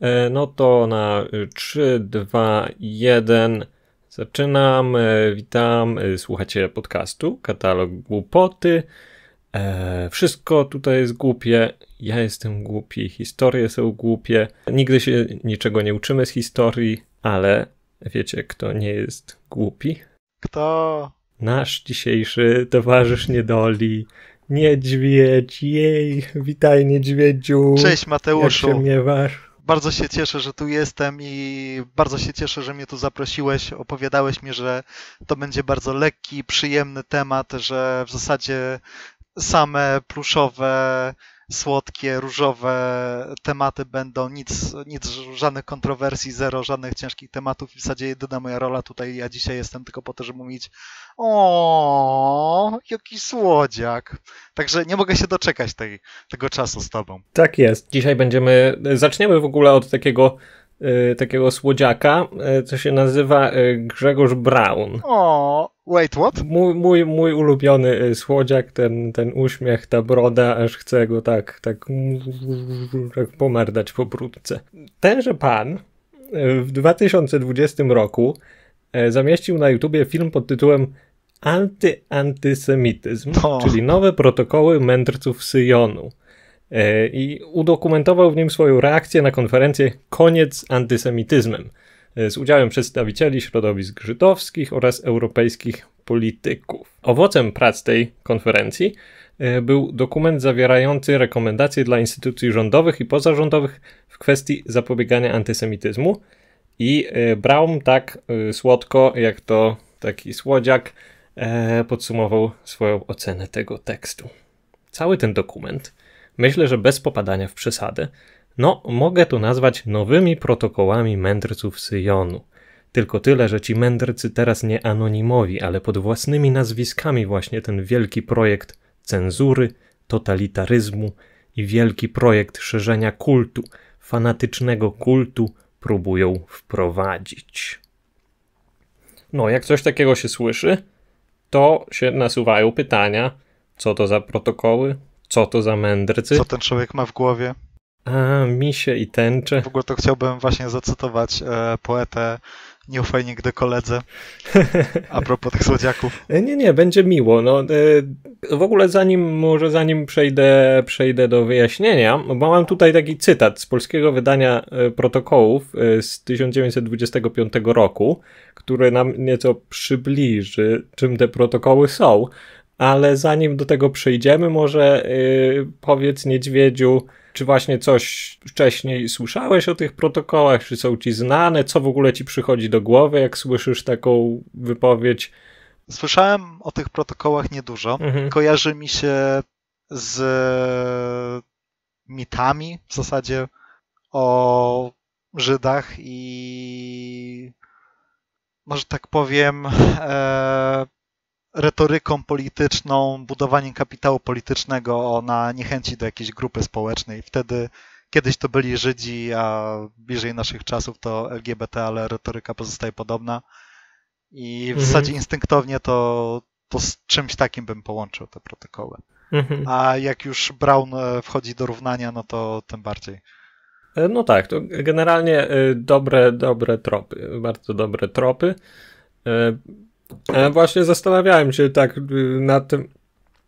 E, no to na 3, 2, 1. Zaczynam. E, witam. Y, słuchacie podcastu Katalog Głupoty. E, wszystko tutaj jest głupie. Ja jestem głupi. Historie są głupie. Nigdy się niczego nie uczymy z historii, ale wiecie, kto nie jest głupi? Kto? Nasz dzisiejszy towarzysz niedoli, Niedźwiedź, jej, witaj niedźwiedziu. Cześć Mateuszu. Jak się miewasz? Bardzo się cieszę, że tu jestem i bardzo się cieszę, że mnie tu zaprosiłeś. Opowiadałeś mi, że to będzie bardzo lekki, przyjemny temat, że w zasadzie same pluszowe słodkie, różowe tematy będą, nic, nic, żadnych kontrowersji, zero, żadnych ciężkich tematów. W zasadzie jedyna moja rola tutaj, ja dzisiaj jestem tylko po to, żeby mówić o jaki słodziak. Także nie mogę się doczekać tej, tego czasu z tobą. Tak jest. Dzisiaj będziemy, zaczniemy w ogóle od takiego y, takiego słodziaka, y, co się nazywa y, Grzegorz Brown. O, Wait, what? Mój, mój, mój ulubiony y, słodziak, ten, ten uśmiech, ta broda, aż chcę go tak, tak, tak pomerdać po brudce. Tenże pan y, w 2020 roku y, zamieścił na YouTubie film pod tytułem Antyantysemityzm, no. czyli nowe protokoły mędrców Syjonu. I udokumentował w nim swoją reakcję na konferencję Koniec antysemityzmem E, z udziałem przedstawicieli środowisk żydowskich oraz europejskich polityków. Owocem prac tej konferencji e, był dokument zawierający rekomendacje dla instytucji rządowych i pozarządowych w kwestii zapobiegania antysemityzmu. I e, Braum tak słodko, jak to taki słodziak, podsumował swoją ocenę tego tekstu. Cały ten dokument, myślę, że bez popadania w przesadę, no, mogę to nazwać nowymi protokołami mędrców Syjonu. Tylko tyle, że ci mędrcy teraz nie anonimowi, ale pod własnymi nazwiskami właśnie ten wielki projekt cenzury, totalitaryzmu i wielki projekt szerzenia kultu, fanatycznego kultu próbują wprowadzić. No, jak coś takiego się słyszy, to się nasuwają pytania, co to za protokoły, co to za mędrcy. Co ten człowiek ma w głowie? A, misie i tęcze. W ogóle to chciałbym właśnie zacytować e, poetę Nieufajnie, gdy nigdy koledze. A propos tych słodziaków. E, nie, nie, będzie miło. No, e, w ogóle zanim, może zanim przejdę, przejdę do wyjaśnienia, bo mam tutaj taki cytat z polskiego wydania e, protokołów z 1925 roku, który nam nieco przybliży, czym te protokoły są. Ale zanim do tego przejdziemy, może powiedz niedźwiedziu, czy właśnie coś wcześniej słyszałeś o tych protokołach? Czy są ci znane? Co w ogóle ci przychodzi do głowy, jak słyszysz taką wypowiedź? Słyszałem o tych protokołach niedużo. Mhm. Kojarzy mi się z mitami w zasadzie o Żydach i może tak powiem e, retoryką polityczną, budowaniem kapitału politycznego na niechęci do jakiejś grupy społecznej. Wtedy kiedyś to byli Żydzi, a bliżej naszych czasów to LGBT, ale retoryka pozostaje podobna. I w mhm. zasadzie instynktownie to, to z czymś takim bym połączył te protokoły. Mhm. A jak już Brown e, wchodzi do równania, no to tym bardziej. E, no tak, to generalnie e, dobre, dobre tropy, bardzo dobre tropy. E, właśnie zastanawiałem się tak y, nad tym,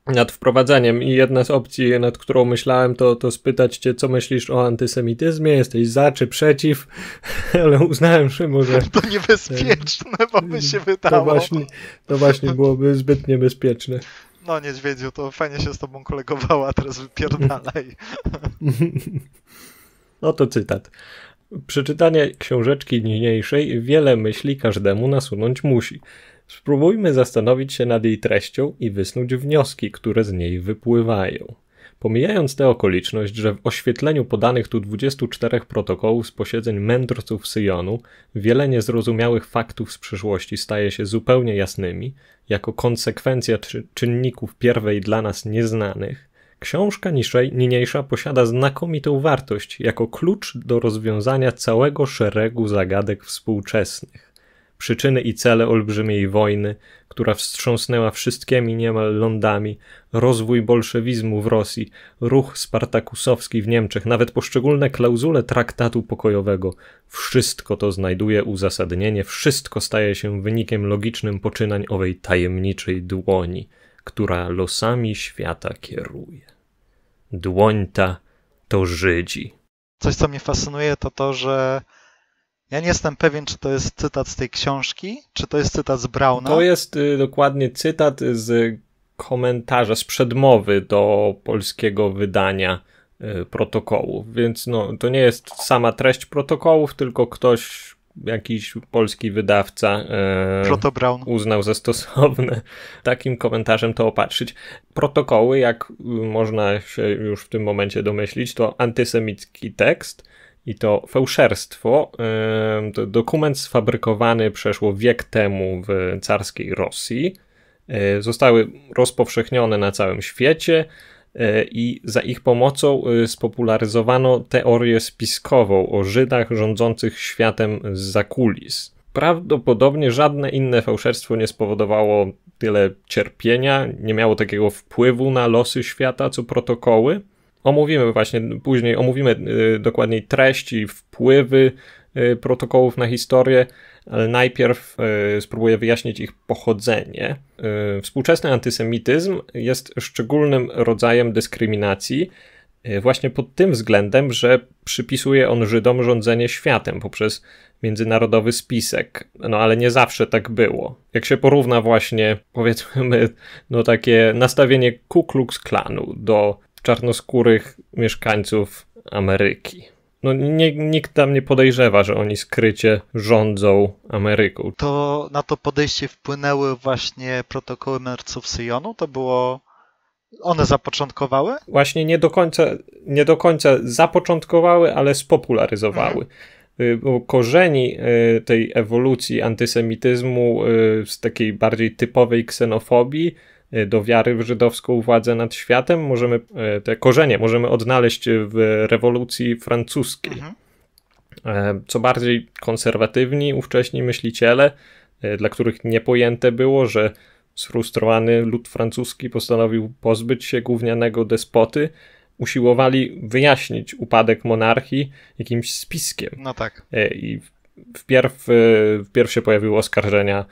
nad wprowadzeniem i jedna z opcji, nad którą myślałem, to, to spytać cię, co myślisz o antysemityzmie, jesteś za czy przeciw, ale uznałem, że może... To niebezpieczne, bo by się wydało. To właśnie, to właśnie byłoby zbyt niebezpieczne. No niedźwiedziu, to fajnie się z tobą kolegowała, teraz wypierdalaj. No to cytat. Przeczytanie książeczki niniejszej wiele myśli każdemu nasunąć musi. Spróbujmy zastanowić się nad jej treścią i wysnuć wnioski, które z niej wypływają. Pomijając tę okoliczność, że w oświetleniu podanych tu 24 protokołów z posiedzeń mędrców Syjonu wiele niezrozumiałych faktów z przeszłości staje się zupełnie jasnymi, jako konsekwencja czy czynników pierwej dla nas nieznanych, książka niniejsza posiada znakomitą wartość jako klucz do rozwiązania całego szeregu zagadek współczesnych przyczyny i cele olbrzymiej wojny, która wstrząsnęła wszystkimi niemal lądami, rozwój bolszewizmu w Rosji, ruch spartakusowski w Niemczech, nawet poszczególne klauzule traktatu pokojowego. Wszystko to znajduje uzasadnienie, wszystko staje się wynikiem logicznym poczynań owej tajemniczej dłoni, która losami świata kieruje. Dłoń ta to Żydzi. Coś, co mnie fascynuje, to to, że ja nie jestem pewien, czy to jest cytat z tej książki, czy to jest cytat z Brauna. To jest y, dokładnie cytat z komentarza, z przedmowy do polskiego wydania y, Więc no, to nie jest sama treść protokołów, tylko ktoś, jakiś polski wydawca y, uznał za stosowne takim komentarzem to opatrzyć. Protokoły, jak y, można się już w tym momencie domyślić, to antysemicki tekst i to fałszerstwo to dokument sfabrykowany przeszło wiek temu w carskiej Rosji. Y, zostały rozpowszechnione na całym świecie y, i za ich pomocą y, spopularyzowano teorię spiskową o Żydach rządzących światem z zakulis. Prawdopodobnie żadne inne fałszerstwo nie spowodowało tyle cierpienia, nie miało takiego wpływu na losy świata co protokoły omówimy właśnie później, omówimy y, dokładniej treść i wpływy y, protokołów na historię, ale najpierw y, spróbuję wyjaśnić ich pochodzenie. Współczesny antysemityzm jest szczególnym rodzajem dyskryminacji, właśnie pod tym względem, że przypisuje on Żydom rządzenie światem poprzez międzynarodowy spisek. No ale nie zawsze tak było. Jak się porówna właśnie, powiedzmy, no takie nastawienie Ku Klux Klanu do czarnoskórych mieszkańców Ameryki. No nie, nikt tam nie podejrzewa, że oni skrycie rządzą Ameryką. To na to podejście wpłynęły właśnie protokoły mędrców Syjonu? To było one zapoczątkowały? Właśnie nie do końca, nie do końca zapoczątkowały, ale spopularyzowały. Mhm. Y, korzeni y, tej ewolucji antysemityzmu y, z takiej bardziej typowej ksenofobii E, do wiary w żydowską władzę nad światem, możemy e, te korzenie możemy odnaleźć w rewolucji francuskiej. Mhm. E, co bardziej konserwatywni ówcześni myśliciele, dla których niepojęte było, że sfrustrowany lud francuski postanowił pozbyć się gównianego despoty, usiłowali wyjaśnić upadek monarchii jakimś spiskiem. No tak. I wpierw, y, wpierw się pojawiły oskarżenia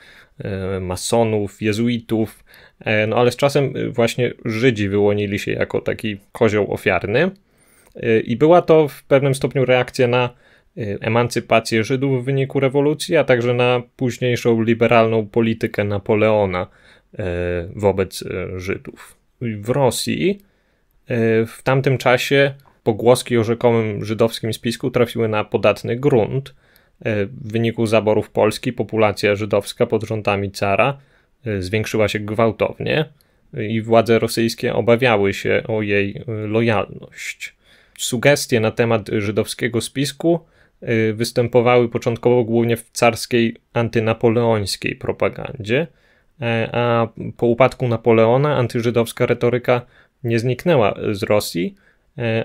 y, masonów, jezuitów, e, no ale z czasem y, właśnie Żydzi wyłonili się jako taki kozioł ofiarny i była to w pewnym stopniu reakcja na emancypację Żydów w wyniku rewolucji, a także na późniejszą liberalną politykę Napoleona e, wobec e, Żydów. W Rosji w tamtym czasie pogłoski o rzekomym żydowskim spisku trafiły na podatny grunt – E, w wyniku zaborów Polski populacja żydowska pod rządami cara e, zwiększyła się gwałtownie i władze rosyjskie obawiały się o jej e, lojalność. Sugestie na temat żydowskiego spisku występowały początkowo głównie w carskiej antynapoleońskiej propagandzie, a po upadku Napoleona antyżydowska retoryka nie zniknęła z Rosji,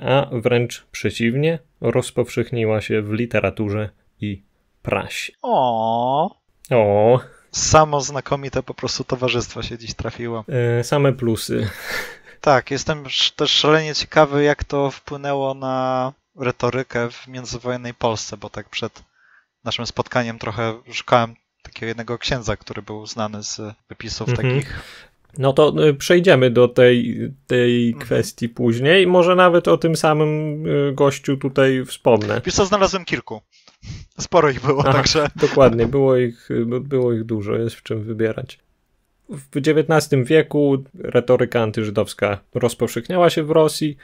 a wręcz przeciwnie, rozpowszechniła się w literaturze i prasi. O. O. Samo znakomite po prostu towarzystwo się dziś trafiło. E, same plusy. Tak, jestem też szalenie ciekawy, jak to wpłynęło na retorykę w międzywojennej Polsce, bo tak przed naszym spotkaniem trochę szukałem takiego jednego księdza, który był znany z wypisów mhm. takich. No to y, przejdziemy do tej, tej mhm. kwestii później. Może nawet o tym samym y, gościu tutaj wspomnę. Wiesz co, znalazłem kilku. Sporo ich było, Aha, także. Dokładnie, było ich, było ich dużo, jest w czym wybierać. W XIX wieku retoryka antyżydowska rozpowszechniała się w Rosji.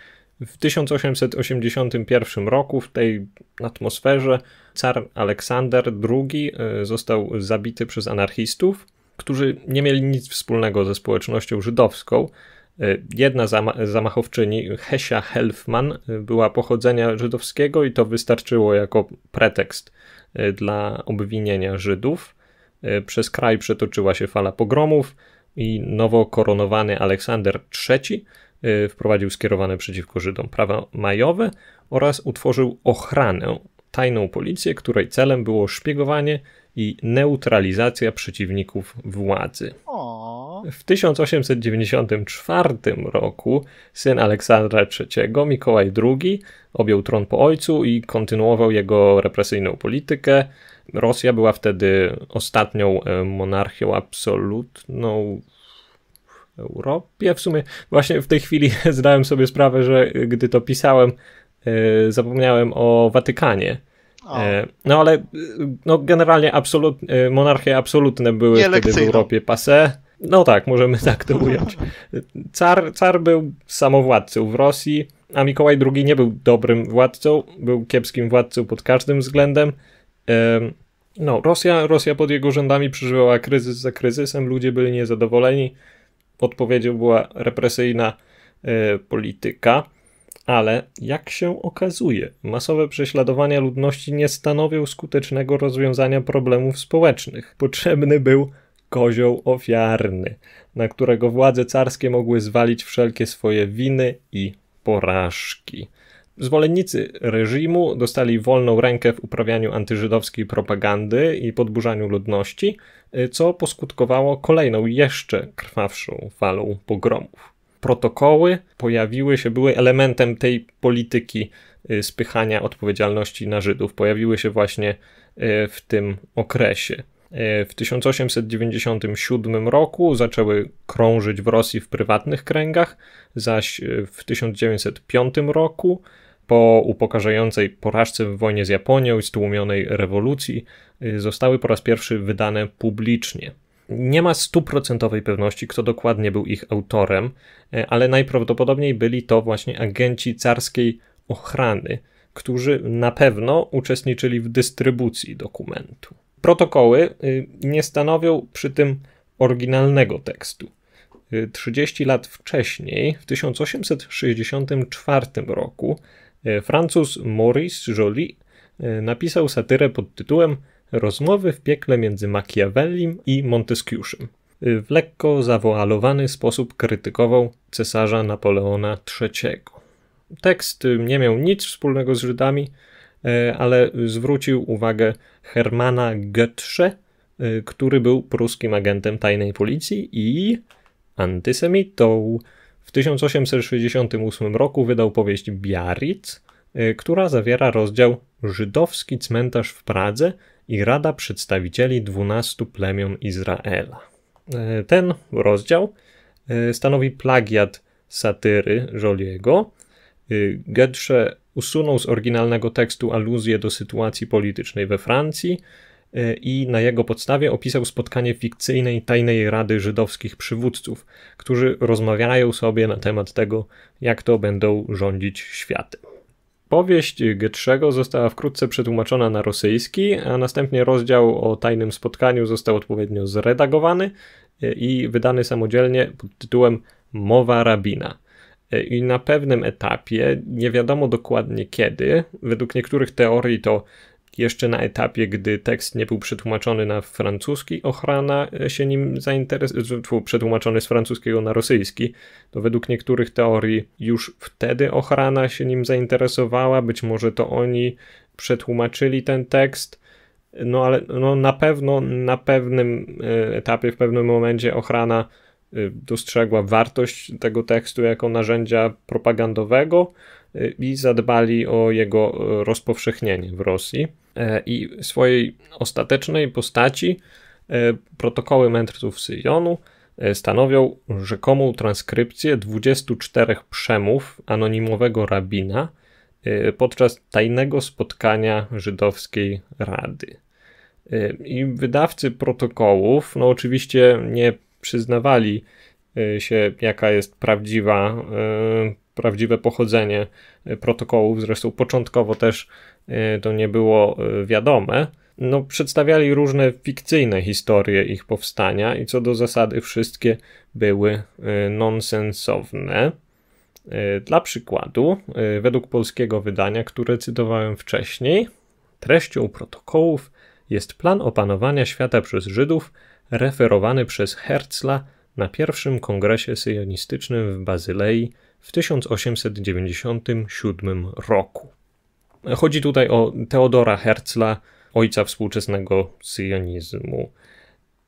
W 1881 roku w tej atmosferze car Aleksander II e, został zabity przez anarchistów, którzy nie mieli nic wspólnego ze społecznością żydowską Y, jedna zamachowczyni, Hesia Helfman, y, była pochodzenia żydowskiego i to wystarczyło jako pretekst y, dla obwinienia Żydów. Przez kraj przetoczyła się fala pogromów i nowo koronowany Aleksander III wprowadził skierowane przeciwko Żydom prawa majowe oraz utworzył ochranę, tajną policję, której celem było szpiegowanie i neutralizacja przeciwników władzy. W 1894 roku syn Aleksandra III, Mikołaj II, objął tron po ojcu i kontynuował jego represyjną politykę. Rosja była wtedy ostatnią e, monarchią absolutną w Europie. W sumie właśnie w tej chwili zdałem sobie sprawę, że gdy to pisałem, e, zapomniałem o Watykanie E, no ale y, no, generalnie absolut, y, monarchie absolutne były wtedy w Europie pase. No tak, możemy tak to ująć. Car, car był samowładcą w Rosji, a Mikołaj II nie był dobrym władcą, był kiepskim władcą pod każdym względem. E, no, Rosja, Rosja pod jego rządami przeżywała kryzys za kryzysem, ludzie byli niezadowoleni. Odpowiedzią była represyjna e, polityka. Ale jak się okazuje, masowe prześladowania ludności nie stanowią skutecznego rozwiązania problemów społecznych. Potrzebny był kozioł ofiarny, na którego władze carskie mogły zwalić wszelkie swoje winy i porażki. Zwolennicy reżimu dostali wolną rękę w uprawianiu antyżydowskiej propagandy i podburzaniu ludności, co poskutkowało kolejną jeszcze krwawszą falą pogromów protokoły pojawiły się, były elementem tej polityki y, spychania odpowiedzialności na Żydów. Pojawiły się właśnie y, w tym okresie. Y, w 1897 roku zaczęły krążyć w Rosji w prywatnych kręgach, zaś w 1905 roku, po upokarzającej porażce w wojnie z Japonią i stłumionej rewolucji, zostały po raz pierwszy wydane publicznie. Nie ma stuprocentowej pewności, kto dokładnie był ich autorem, e, ale najprawdopodobniej byli to właśnie agenci carskiej ochrany, którzy na pewno uczestniczyli w dystrybucji dokumentu. Protokoły y, nie stanowią przy tym oryginalnego tekstu. 30 y, lat wcześniej, w 1864 roku, y, Francuz Maurice Joly napisał satyrę pod tytułem Rozmowy w piekle między Machiavellim i Montesquieuszem. Y, w lekko zawoalowany sposób krytykował cesarza Napoleona III. Tekst y, nie miał nic wspólnego z Żydami, y, ale zwrócił uwagę Hermana Goethe, który był pruskim agentem tajnej policji i antysemitą. W 1868 roku wydał powieść Biarritz, która zawiera rozdział Żydowski cmentarz w Pradze i Rada Przedstawicieli Dwunastu Plemion Izraela. E, ten rozdział e, stanowi plagiat satyry Joliego. Goethe usunął z oryginalnego tekstu aluzję do sytuacji politycznej we Francji e, i na jego podstawie opisał spotkanie fikcyjnej tajnej rady żydowskich przywódców, którzy rozmawiają sobie na temat tego, jak to będą rządzić światem. Powieść Getrzego została wkrótce przetłumaczona na rosyjski, a następnie rozdział o tajnym spotkaniu został odpowiednio zredagowany e, i wydany samodzielnie pod tytułem Mowa rabina. E, I na pewnym etapie, nie wiadomo dokładnie kiedy, według niektórych teorii to jeszcze na etapie, gdy tekst nie był przetłumaczony na francuski, ochrana e, się nim zainteresowała, przetłumaczony z francuskiego na rosyjski, to według niektórych teorii już wtedy ochrana się nim zainteresowała, być może to oni przetłumaczyli ten tekst, no ale no, na pewno na pewnym e, etapie, w pewnym momencie ochrana e, dostrzegła wartość tego tekstu jako narzędzia propagandowego, Y, i zadbali o jego y, rozpowszechnienie w Rosji. E, I w swojej ostatecznej postaci e, protokoły mędrców Syjonu e, stanowią rzekomą transkrypcję 24 przemów anonimowego rabina podczas tajnego spotkania żydowskiej rady. I wydawcy protokołów, no oczywiście nie przyznawali się, jaka jest prawdziwa prawdziwe pochodzenie e, protokołów, zresztą początkowo też e, to nie było e, wiadome. No, przedstawiali różne fikcyjne historie ich powstania i co do zasady wszystkie były nonsensowne. Dla przykładu, według polskiego wydania, które cytowałem wcześniej, treścią protokołów jest plan opanowania świata przez Żydów referowany przez Herzla na pierwszym kongresie syjonistycznym w Bazylei w 1897 roku. Chodzi tutaj o Teodora Herzla, ojca współczesnego syjonizmu.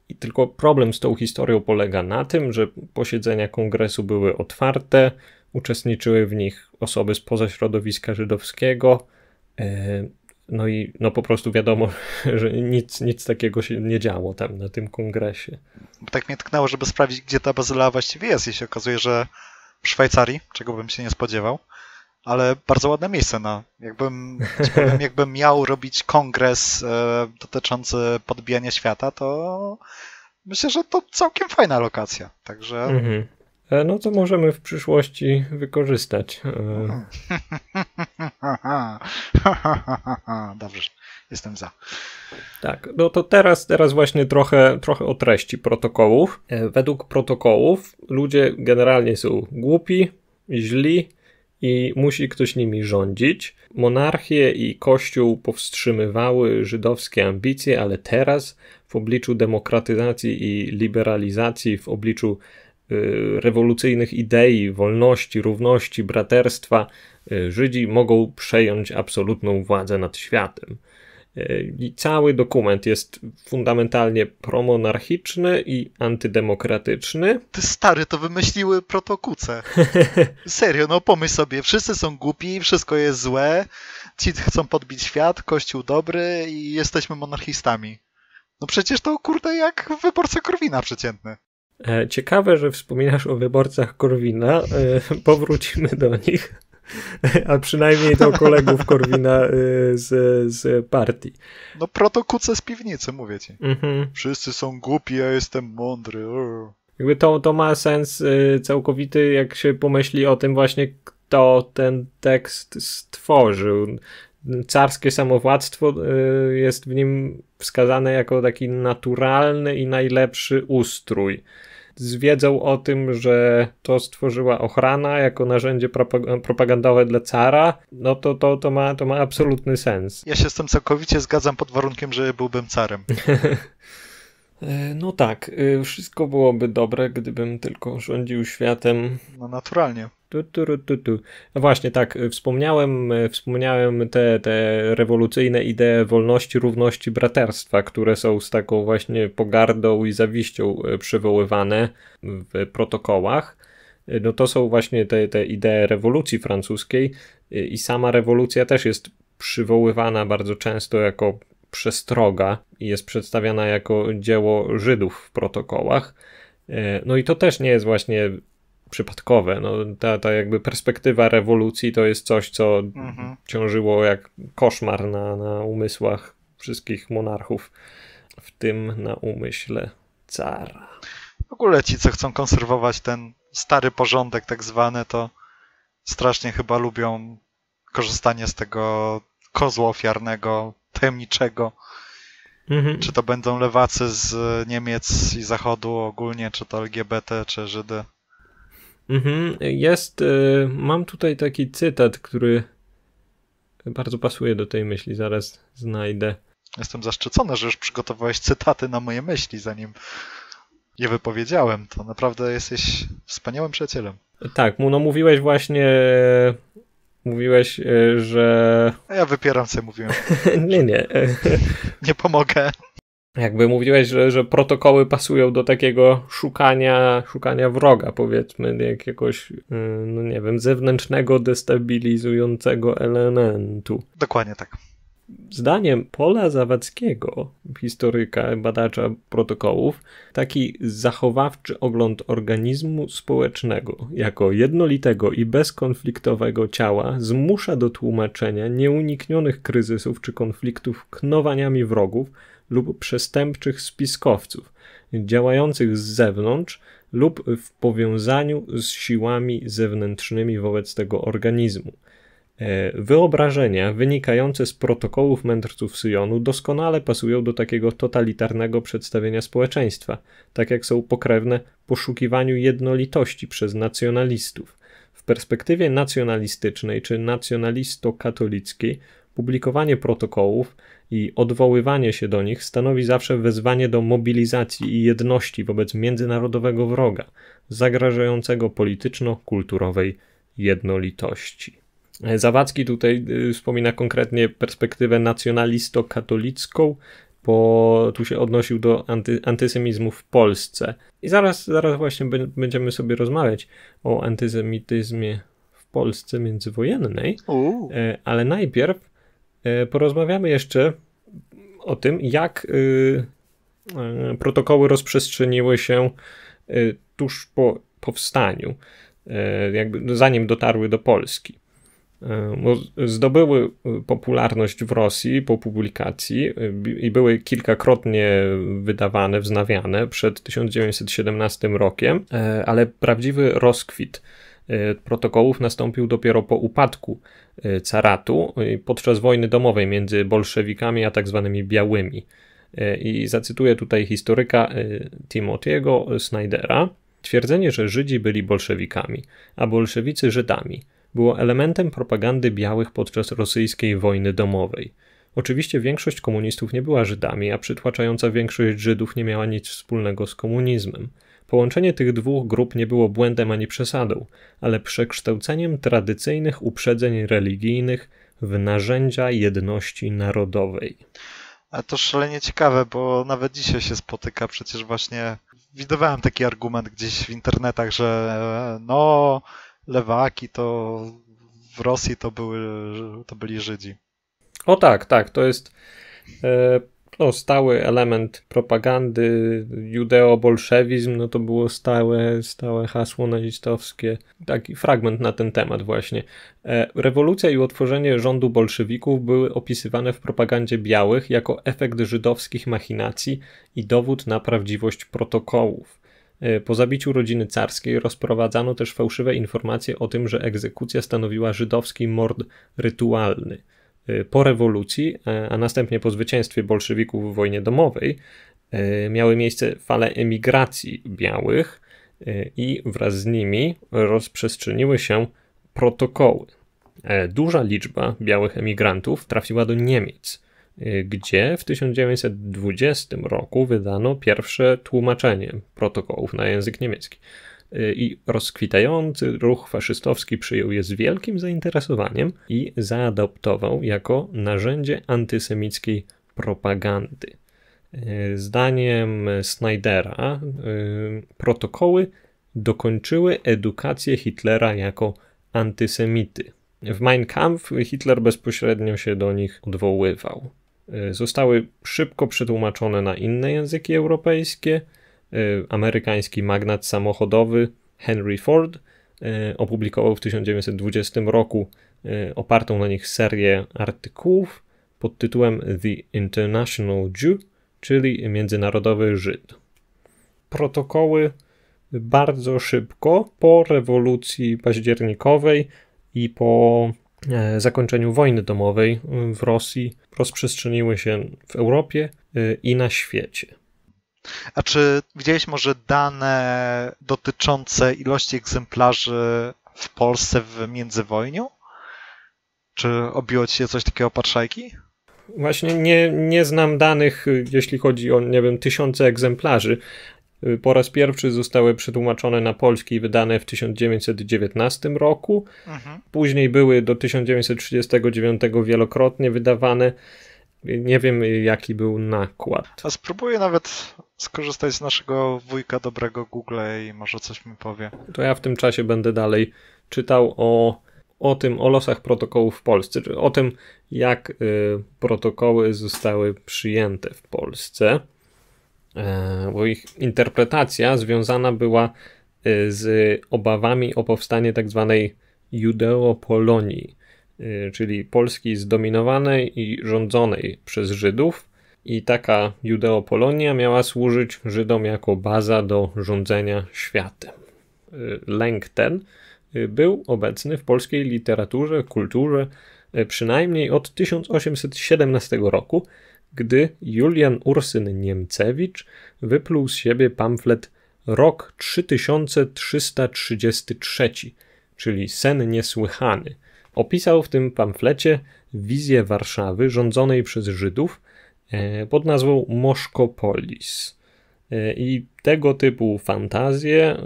I tylko problem z tą historią polega na tym, że posiedzenia kongresu były otwarte, uczestniczyły w nich osoby spoza środowiska żydowskiego. E, no i no po prostu wiadomo, że nic, nic takiego się nie działo tam na tym kongresie. Tak mnie tknęło, żeby sprawdzić, gdzie ta Bazyla właściwie jest i się okazuje, że w Szwajcarii, czego bym się nie spodziewał, ale bardzo ładne miejsce na. Jakbym, tak powiem, jakbym miał robić kongres e, dotyczący podbijania świata, to myślę, że to całkiem fajna lokacja. Także. Mhm. E, no to możemy w przyszłości wykorzystać. E. Dobrze jestem za. Tak, no to teraz, teraz właśnie trochę, trochę o treści protokołów. E, według protokołów ludzie generalnie są głupi, źli i musi ktoś nimi rządzić. Monarchie i Kościół powstrzymywały żydowskie ambicje, ale teraz w obliczu demokratyzacji i liberalizacji, w obliczu e, rewolucyjnych idei, wolności, równości, braterstwa, e, Żydzi mogą przejąć absolutną władzę nad światem. I cały dokument jest fundamentalnie promonarchiczny i antydemokratyczny. Ty stary, to wymyśliły protokuce. Serio, no pomyśl sobie, wszyscy są głupi, wszystko jest złe, ci chcą podbić świat, kościół dobry i jesteśmy monarchistami. No przecież to kurde jak wyborca Korwina przeciętny. E, ciekawe, że wspominasz o wyborcach Korwina. E, Powrócimy do nich a przynajmniej do kolegów Korwina y, z, z partii. No protokuce z piwnicy, mówię ci. Mhm. Wszyscy są głupi, ja jestem mądry. Jakby to, to ma sens y, całkowity, jak się pomyśli o tym właśnie, kto ten tekst stworzył. Carskie samowładztwo y, jest w nim wskazane jako taki naturalny i najlepszy ustrój z wiedzą o tym, że to stworzyła ochrana jako narzędzie propagandowe dla cara, no to, to, to, ma, to ma absolutny sens. Ja się z tym całkowicie zgadzam pod warunkiem, że byłbym carem. E, no tak, e, wszystko byłoby dobre, gdybym tylko rządził światem. No naturalnie. Tu, tu, tu, tu. No właśnie, tak, y, wspomniałem, y, wspomniałem te, te rewolucyjne idee wolności, równości, braterstwa, które są z taką właśnie pogardą i zawiścią y, przywoływane w protokołach. No to są właśnie te, te idee rewolucji francuskiej i sama rewolucja też jest przywoływana bardzo często jako przestroga i jest przedstawiana jako dzieło Żydów w protokołach. No i to też nie jest właśnie przypadkowe. No, ta, ta jakby perspektywa rewolucji to jest coś, co mhm. ciążyło jak koszmar na, na umysłach wszystkich monarchów, w tym na umyśle cara. W ogóle ci, co chcą konserwować ten stary porządek, tak zwany, to strasznie chyba lubią korzystanie z tego kozła ofiarnego, tajemniczego. Mhm. Czy to będą lewacy z Niemiec i Zachodu ogólnie, czy to LGBT, czy Żydy. Mhm, jest, y, mam tutaj taki cytat, który bardzo pasuje do tej myśli, zaraz znajdę. Jestem zaszczycony, że już przygotowałeś cytaty na moje myśli, zanim je wypowiedziałem. To naprawdę jesteś wspaniałym przyjacielem. Tak, no mówiłeś właśnie, mówiłeś, y, że... Ja wypieram, co mówiłem. nie, nie. nie pomogę jakby mówiłeś, że, że protokoły pasują do takiego szukania, szukania wroga, powiedzmy, jakiegoś, y, no nie wiem, zewnętrznego, destabilizującego elementu. Dokładnie tak. Zdaniem Pola Zawadzkiego, historyka, badacza protokołów, taki zachowawczy ogląd organizmu społecznego jako jednolitego i bezkonfliktowego ciała zmusza do tłumaczenia nieuniknionych kryzysów czy konfliktów knowaniami wrogów, lub przestępczych spiskowców działających z zewnątrz lub w powiązaniu z siłami zewnętrznymi wobec tego organizmu. E, wyobrażenia wynikające z protokołów mędrców Syjonu doskonale pasują do takiego totalitarnego przedstawienia społeczeństwa, tak jak są pokrewne poszukiwaniu jednolitości przez nacjonalistów. W perspektywie nacjonalistycznej czy nacjonalisto-katolickiej publikowanie protokołów i odwoływanie się do nich stanowi zawsze wezwanie do mobilizacji i jedności wobec międzynarodowego wroga, zagrażającego polityczno-kulturowej jednolitości. Zawadzki tutaj y, wspomina konkretnie perspektywę nacjonalisto-katolicką, bo tu się odnosił do anty, antysemizmu w Polsce. I zaraz, zaraz właśnie będziemy sobie rozmawiać o antysemityzmie w Polsce międzywojennej, e, ale najpierw E, porozmawiamy jeszcze o tym, jak y, e, protokoły rozprzestrzeniły się e, tuż po powstaniu, jakby zanim dotarły do Polski. Zdobyły popularność w Rosji po publikacji i były kilkakrotnie wydawane, wznawiane przed 1917 rokiem, ale prawdziwy rozkwit E, protokołów nastąpił dopiero po upadku e, caratu e, podczas wojny domowej między bolszewikami a tzw. Tak białymi. I zacytuję tutaj historyka Timothy'ego Snydera. Twierdzenie, że Żydzi byli bolszewikami, a bolszewicy Żydami, było elementem propagandy białych podczas rosyjskiej wojny domowej. Oczywiście większość komunistów nie była Żydami, a przytłaczająca większość Żydów nie miała nic wspólnego z komunizmem. Połączenie tych dwóch grup nie było błędem ani przesadą, ale przekształceniem tradycyjnych uprzedzeń religijnych w narzędzia jedności narodowej. A to szalenie ciekawe, bo nawet dzisiaj się spotyka przecież właśnie. Widywałem taki argument gdzieś w internetach, że e, no, lewaki to w Rosji to, były, to byli Żydzi. O tak, tak, to jest. E, no, stały element propagandy, judeo-bolszewizm, no to było stałe, stałe hasło nazistowskie. Taki fragment na ten temat właśnie. E, rewolucja i otworzenie rządu bolszewików były opisywane w propagandzie białych jako efekt żydowskich machinacji i dowód na prawdziwość protokołów. E, po zabiciu rodziny carskiej rozprowadzano też fałszywe informacje o tym, że egzekucja stanowiła żydowski mord rytualny. Y, po rewolucji, y, a następnie po zwycięstwie bolszewików w wojnie domowej, y, miały miejsce fale emigracji białych i wraz z nimi rozprzestrzeniły się protokoły. E, duża liczba białych emigrantów trafiła do Niemiec, gdzie w 1920 roku wydano pierwsze tłumaczenie protokołów na język niemiecki. Y, i rozkwitający ruch faszystowski przyjął je z wielkim zainteresowaniem i zaadoptował jako narzędzie antysemickiej propagandy. Y, zdaniem Snydera y, protokoły dokończyły edukację Hitlera jako antysemity. W Mein Kampf Hitler bezpośrednio się do nich odwoływał. Zostały szybko przetłumaczone na inne języki europejskie – Y, amerykański magnat samochodowy Henry Ford y, opublikował w 1920 roku y, opartą na nich serię artykułów pod tytułem The International Jew, czyli Międzynarodowy Żyd. Protokoły bardzo szybko po rewolucji październikowej i po e, zakończeniu wojny domowej w Rosji rozprzestrzeniły się w Europie i na świecie. A czy widziałeś może dane dotyczące ilości egzemplarzy w Polsce w międzywojniu? Czy obiło ci się coś takiego o patrzajki? Właśnie nie, nie znam danych, jeśli chodzi o, nie wiem, tysiące egzemplarzy. Po raz pierwszy zostały przetłumaczone na polski i wydane w 1919 roku. Mhm. Później były do 1939 wielokrotnie wydawane. Nie wiem, jaki był nakład. A spróbuję nawet skorzystać z naszego wujka dobrego Google i może coś mi powie. To ja w tym czasie będę dalej czytał o, o tym, o losach protokołów w Polsce, o tym, jak y, protokoły zostały przyjęte w Polsce, e, bo ich interpretacja związana była y, z obawami o powstanie tak zwanej judeopolonii, y, czyli Polski zdominowanej i rządzonej przez Żydów i taka Judeo-Polonia miała służyć Żydom jako baza do rządzenia światem. Y, Lęk ten y, był obecny w polskiej literaturze, kulturze y, przynajmniej od 1817 roku, gdy Julian Ursyn Niemcewicz wypluł z siebie pamflet Rok 3333, czyli Sen Niesłychany. Opisał w tym pamflecie wizję Warszawy rządzonej przez Żydów E, pod nazwą Moszkopolis. E, I tego typu fantazje e,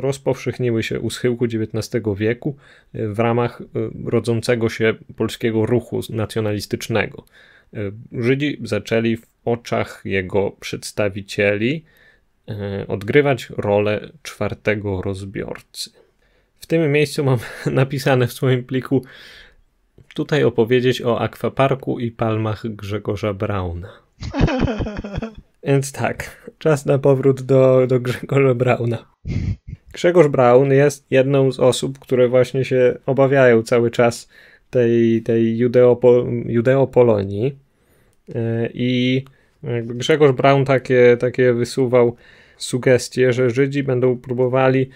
rozpowszechniły się u schyłku XIX wieku w ramach rodzącego się polskiego ruchu nacjonalistycznego. Żydzi zaczęli w oczach jego przedstawicieli odgrywać rolę czwartego rozbiorcy. W tym miejscu mam napisane w swoim pliku tutaj opowiedzieć o akwaparku i palmach Grzegorza Brauna. Więc tak, czas na powrót do, do Grzegorza Brauna. Grzegorz Braun jest jedną z osób, które właśnie się obawiają cały czas tej, tej judeopo, judeopolonii. E, I Grzegorz Braun takie, takie wysuwał sugestie, że Żydzi będą próbowali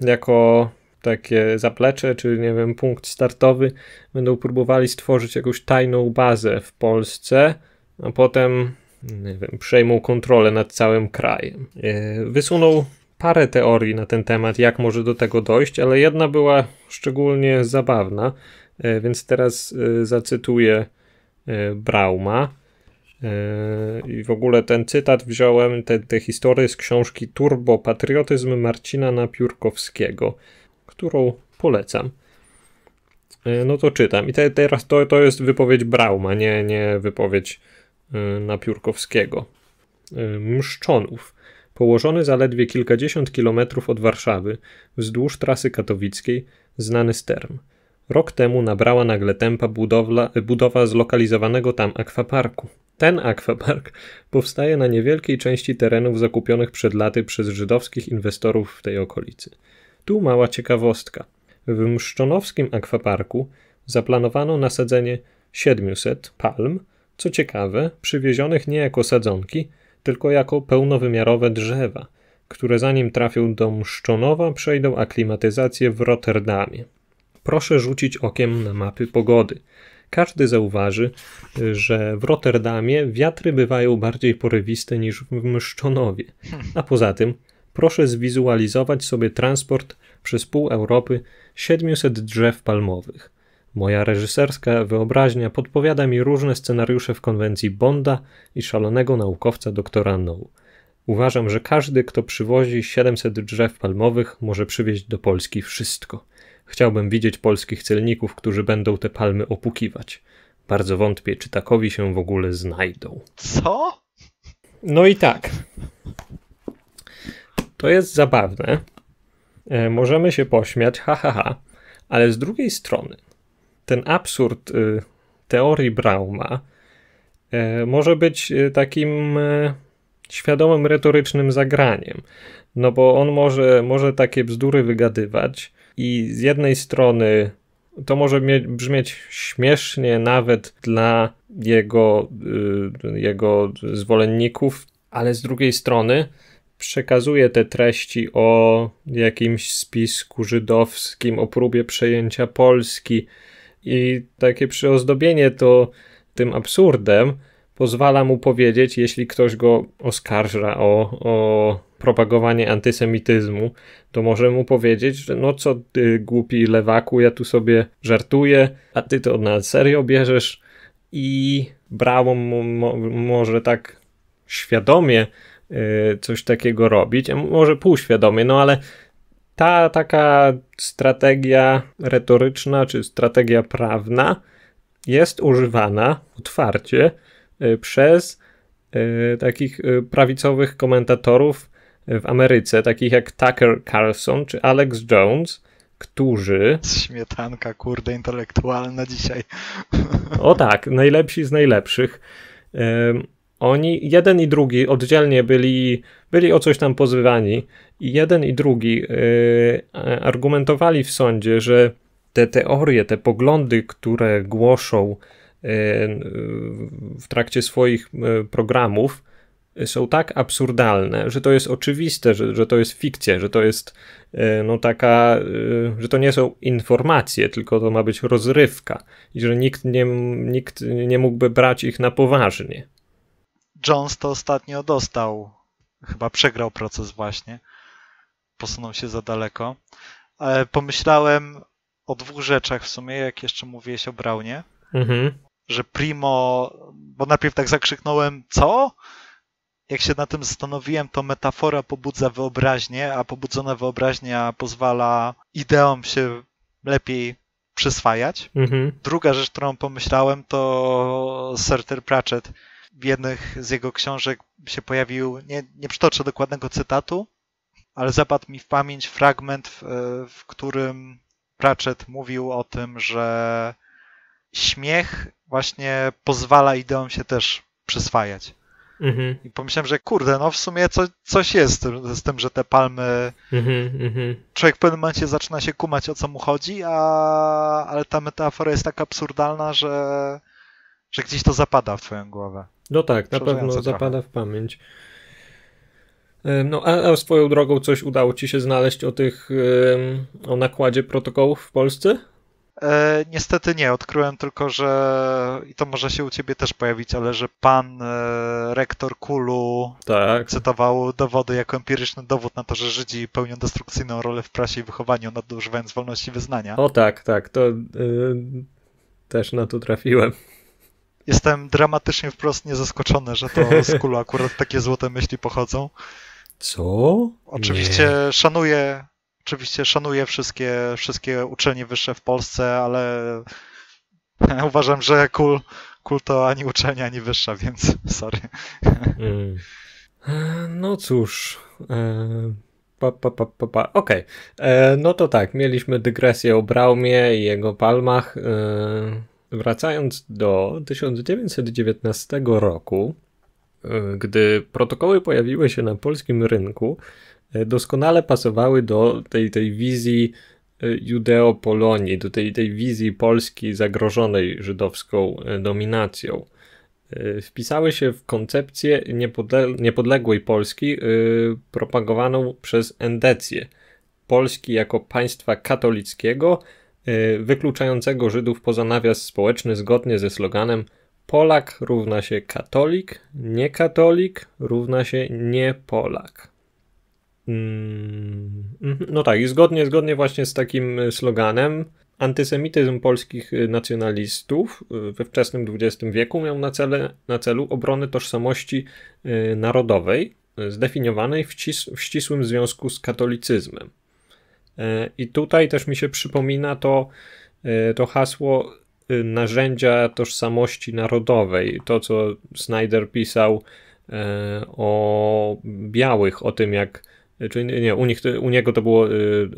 jako takie zaplecze, czy nie wiem, punkt startowy, będą próbowali stworzyć jakąś tajną bazę w Polsce, a potem nie wiem, przejmą kontrolę nad całym krajem. E, Wysunął parę teorii na ten temat, jak może do tego dojść, ale jedna była szczególnie zabawna, e, więc teraz e, zacytuję Brauma. I w ogóle ten cytat wziąłem, te, historię historie z książki Turbo Patriotyzm Marcina Napiórkowskiego którą polecam. E, no to czytam. I te, teraz to, to jest wypowiedź Brauma, nie, nie wypowiedź e, Napiórkowskiego. E, Mszczonów. Położony zaledwie kilkadziesiąt kilometrów od Warszawy, wzdłuż trasy katowickiej, znany z term. Rok temu nabrała nagle tempa budowla, budowa zlokalizowanego tam akwaparku. Ten akwapark powstaje na niewielkiej części terenów zakupionych przed laty przez żydowskich inwestorów w tej okolicy. Tu mała ciekawostka. W Mszczonowskim Akwaparku zaplanowano nasadzenie 700 palm, co ciekawe, przywiezionych nie jako sadzonki, tylko jako pełnowymiarowe drzewa, które zanim trafią do Mszczonowa przejdą aklimatyzację w Rotterdamie. Proszę rzucić okiem na mapy pogody. Każdy zauważy, że w Rotterdamie wiatry bywają bardziej porywiste niż w Mszczonowie. A poza tym proszę zwizualizować sobie transport przez pół Europy 700 drzew palmowych. Moja reżyserska wyobraźnia podpowiada mi różne scenariusze w konwencji Bonda i szalonego naukowca doktora No. Uważam, że każdy, kto przywozi 700 drzew palmowych, może przywieźć do Polski wszystko. Chciałbym widzieć polskich celników, którzy będą te palmy opukiwać. Bardzo wątpię, czy takowi się w ogóle znajdą. Co? No i tak to jest zabawne, e, możemy się pośmiać, ha, ha, ha, ale z drugiej strony ten absurd y, teorii Brauma e, może być y, takim e, świadomym retorycznym zagraniem, no bo on może, może takie bzdury wygadywać i z jednej strony to może brzmieć śmiesznie nawet dla jego, y, jego zwolenników, ale z drugiej strony przekazuje te treści o jakimś spisku żydowskim, o próbie przejęcia Polski. I takie przyozdobienie to tym absurdem pozwala mu powiedzieć, jeśli ktoś go oskarża o, o propagowanie antysemityzmu, to może mu powiedzieć, że no co ty głupi lewaku, ja tu sobie żartuję, a ty to na serio bierzesz i brało mu mo może tak świadomie Y, coś takiego robić, może półświadomie, no ale ta taka strategia retoryczna czy strategia prawna jest używana otwarcie y, przez y, takich prawicowych komentatorów w Ameryce, takich jak Tucker Carlson czy Alex Jones, którzy. Śmietanka, kurde, intelektualna dzisiaj. O tak, najlepsi z najlepszych. Oni, jeden i drugi, oddzielnie byli, byli o coś tam pozywani, i jeden i drugi yy, argumentowali w sądzie, że te teorie, te poglądy, które głoszą yy, w trakcie swoich y, programów, są tak absurdalne, że to jest oczywiste, że, że to jest fikcja, że to jest y, no taka, y, że to nie są informacje, tylko to ma być rozrywka i że nikt nie, nikt nie mógłby brać ich na poważnie. Jones to ostatnio dostał. Chyba przegrał proces właśnie. Posunął się za daleko. E, pomyślałem o dwóch rzeczach w sumie, jak jeszcze mówiłeś o Brownie. Mhm. Że Primo, bo najpierw tak zakrzyknąłem, co? Jak się na tym zastanowiłem, to metafora pobudza wyobraźnię, a pobudzona wyobraźnia pozwala ideom się lepiej przyswajać. Mhm. Druga rzecz, którą pomyślałem, to Serter Pratchett w jednych z jego książek się pojawił, nie, nie przytoczę dokładnego cytatu, ale zapadł mi w pamięć fragment, w, w którym Pratchett mówił o tym, że śmiech właśnie pozwala ideom się też przyswajać. Mhm. I pomyślałem, że kurde, no w sumie co, coś jest z tym, że te palmy. Mhm, mhm. człowiek w pewnym momencie zaczyna się kumać o co mu chodzi, a, ale ta metafora jest tak absurdalna, że, że gdzieś to zapada w twoją głowę. No tak, na pewno trochę. zapada w pamięć. No, a, swoją drogą coś udało ci się znaleźć o tych, o nakładzie protokołów w Polsce? E, niestety nie, odkryłem tylko, że i to może się u ciebie też pojawić, ale że pan e, rektor Kulu tak. cytował dowody jako empiryczny dowód na to, że Żydzi pełnią destrukcyjną rolę w prasie i wychowaniu, nadużywając wolności wyznania. O tak, tak, to e, też na to trafiłem jestem dramatycznie wprost niezaskoczony, że to z kulu akurat takie złote myśli pochodzą. Co? Oczywiście nie. szanuję, oczywiście szanuję wszystkie, wszystkie uczelnie wyższe w Polsce, ale uważam, że kul, kul to ani uczelnia, ani wyższa, więc sorry. No cóż. Pa, pa, pa, pa, pa. Okej. Okay. No to tak, mieliśmy dygresję o Braumie i jego palmach. E wracając do 1919 roku, e, gdy protokoły pojawiły się na polskim rynku, e, doskonale pasowały do tej, tej wizji e, Judeo-Polonii, do tej, tej wizji Polski zagrożonej żydowską dominacją. Wpisały się w koncepcję niepodległej Polski propagowaną przez Endecję, Polski jako państwa katolickiego, Y, wykluczającego Żydów poza nawias społeczny zgodnie ze sloganem Polak równa się katolik, niekatolik równa się niepolak. Mm, mhm. No tak, i zgodnie, zgodnie właśnie z takim y, sloganem, antysemityzm polskich y, nacjonalistów we wczesnym XX wieku miał na, cele, na celu obronę tożsamości narodowej, zdefiniowanej w, ścis w ścisłym związku z katolicyzmem. E, I tutaj też mi się przypomina to, e, to hasło e, narzędzia tożsamości narodowej. To, co Snyder pisał o białych, o tym jak. Czyli nie, u, nich, u niego to było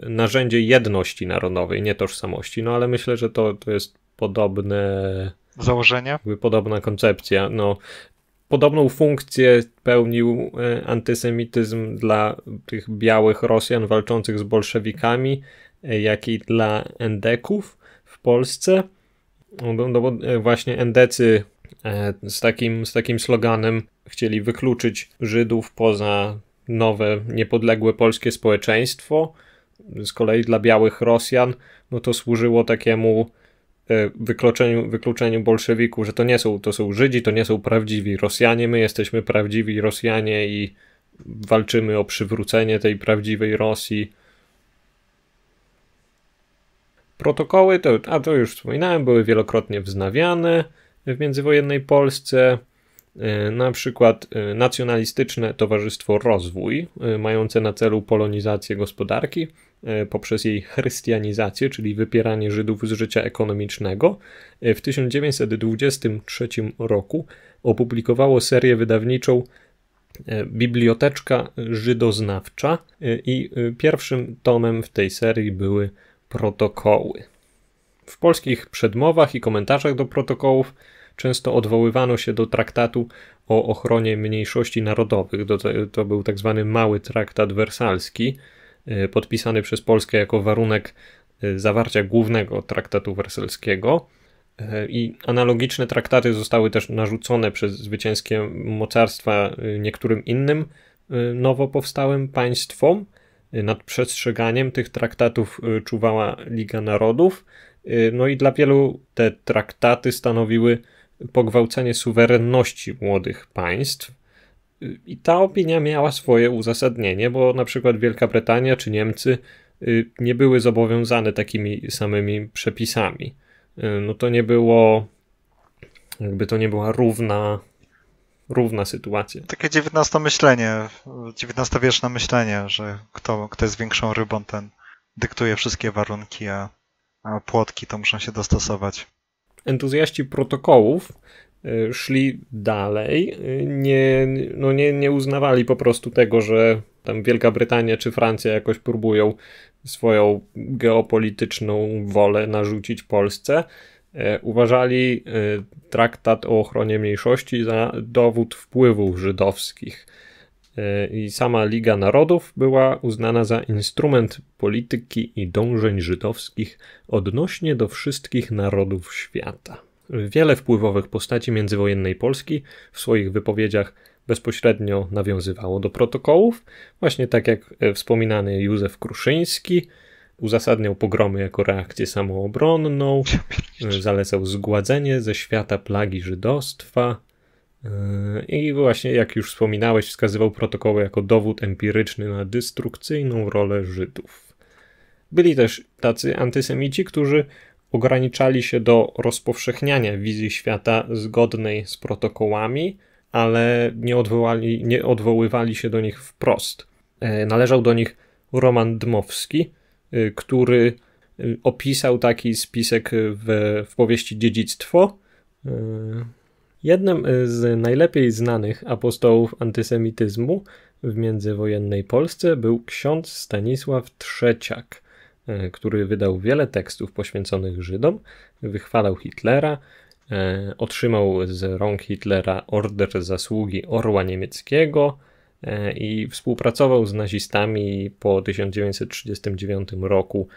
narzędzie jedności narodowej, nie tożsamości. No ale myślę, że to, to jest podobne. Założenie? podobna koncepcja. No, podobną funkcję pełnił e, antysemityzm dla tych białych Rosjan walczących z bolszewikami, e, jak i dla endeków w Polsce. No, bo no e, właśnie endecy z takim, z takim sloganem chcieli wykluczyć Żydów poza nowe, niepodległe polskie społeczeństwo. Z kolei dla białych Rosjan, no to służyło takiemu E, wykluczeniu, wykluczeniu bolszewików, że to nie są, to są Żydzi, to nie są prawdziwi Rosjanie, my jesteśmy prawdziwi Rosjanie i walczymy o przywrócenie tej prawdziwej Rosji. Protokoły, to, a to już wspominałem, były wielokrotnie wznawiane w międzywojennej Polsce. E, na przykład e, Nacjonalistyczne Towarzystwo Rozwój, mające na celu polonizację gospodarki, E, poprzez jej chrystianizację, czyli wypieranie Żydów z życia ekonomicznego, e, w 1923 roku opublikowało serię wydawniczą e, Biblioteczka Żydoznawcza i pierwszym tomem w tej serii były protokoły. W polskich przedmowach i komentarzach do protokołów często odwoływano się do traktatu o ochronie mniejszości narodowych. To był tak zwany mały traktat wersalski, E, podpisany przez Polskę jako warunek e, zawarcia głównego traktatu werselskiego. E, I analogiczne traktaty zostały też narzucone przez zwycięskie mocarstwa niektórym innym nowo powstałym państwom. Nad przestrzeganiem tych traktatów czuwała Liga Narodów. No i dla wielu te traktaty stanowiły pogwałcenie suwerenności młodych państw. I ta opinia miała swoje uzasadnienie, bo na przykład Wielka Brytania czy Niemcy y, nie były zobowiązane takimi samymi przepisami. Y, no to nie było, jakby to nie była równa, równa sytuacja. Takie XIX myślenie, XIX-wieczne myślenie, że kto, kto jest większą rybą, ten dyktuje wszystkie warunki, a, a płotki to muszą się dostosować. Entuzjaści protokołów Y, szli dalej, y, nie, no nie, nie uznawali po prostu tego, że tam Wielka Brytania czy Francja jakoś próbują swoją geopolityczną wolę narzucić Polsce. Y, uważali traktat o ochronie mniejszości za dowód wpływów żydowskich. I sama Liga Narodów była uznana za instrument polityki i dążeń żydowskich odnośnie do wszystkich narodów świata. Wiele wpływowych postaci międzywojennej Polski w swoich wypowiedziach bezpośrednio nawiązywało do protokołów, właśnie tak jak e, wspominany Józef Kruszyński, uzasadniał pogromy jako reakcję samoobronną, e, zalecał zgładzenie ze świata plagi żydostwa e, i właśnie, jak już wspominałeś, wskazywał protokoły jako dowód empiryczny na destrukcyjną rolę Żydów. Byli też tacy antysemici, którzy ograniczali się do rozpowszechniania wizji świata zgodnej z protokołami, ale nie, odwołali, nie odwoływali się do nich wprost. E, należał do nich Roman Dmowski, e, który e, opisał taki spisek w, w powieści Dziedzictwo. Jednym z najlepiej znanych apostołów antysemityzmu w międzywojennej Polsce był ksiądz Stanisław Trzeciak – E, który wydał wiele tekstów poświęconych Żydom, wychwalał Hitlera, e, otrzymał z rąk Hitlera order zasługi Orła Niemieckiego e, i współpracował z nazistami po 1939 roku,